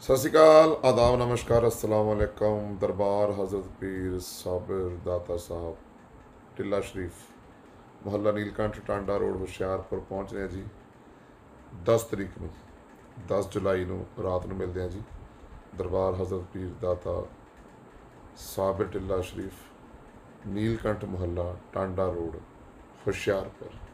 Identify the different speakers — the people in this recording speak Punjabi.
Speaker 1: ਸਤਿ ਸ਼੍ਰੀ ਅਕਾਲ ਆਦਾਬ ਨਮਸਕਾਰ ਅਸਲਾਮ ਅਲੈਕਮ ਦਰਬਾਰ ਹਜ਼ਰਤ ਪੀਰ ਸਾਬਰ ਦਾਤਾ ਸਾਹਿਬ ਟਿੱਲਾ ਸ਼ਰੀਫ ਮੁਹੱਲਾ ਨੀਲਕੰਠ ਟਾਂਡਾ ਰੋਡ ਹੁਸ਼ਿਆਰਪੁਰ ਪਹੁੰਚ ਰਹੇ ਜੀ 10 ਤਰੀਕ ਨੂੰ 10 ਜੁਲਾਈ ਨੂੰ ਰਾਤ ਨੂੰ ਮਿਲਦੇ ਆ ਜੀ ਦਰਬਾਰ ਹਜ਼ਰਤ ਪੀਰ ਦਾਤਾ ਸਾਬਰ ਟਿੱਲਾ ਸ਼ਰੀਫ ਨੀਲਕੰਠ ਮੁਹੱਲਾ ਟਾਂਡਾ ਰੋਡ ਹੁਸ਼ਿਆਰਪੁਰ